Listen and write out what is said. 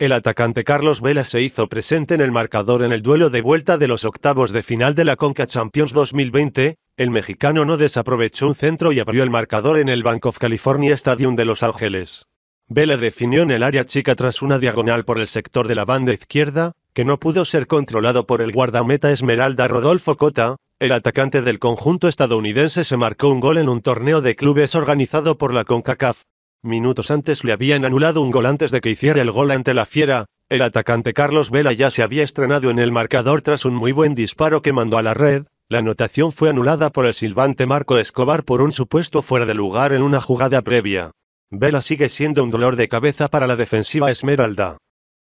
El atacante Carlos Vela se hizo presente en el marcador en el duelo de vuelta de los octavos de final de la Conca Champions 2020. El mexicano no desaprovechó un centro y abrió el marcador en el Bank of California Stadium de Los Ángeles. Vela definió en el área chica tras una diagonal por el sector de la banda izquierda, que no pudo ser controlado por el guardameta Esmeralda Rodolfo Cota, el atacante del conjunto estadounidense se marcó un gol en un torneo de clubes organizado por la CONCACAF. Minutos antes le habían anulado un gol antes de que hiciera el gol ante la Fiera. El atacante Carlos Vela ya se había estrenado en el marcador tras un muy buen disparo que mandó a la red. La anotación fue anulada por el silbante Marco Escobar por un supuesto fuera de lugar en una jugada previa. Vela sigue siendo un dolor de cabeza para la defensiva Esmeralda.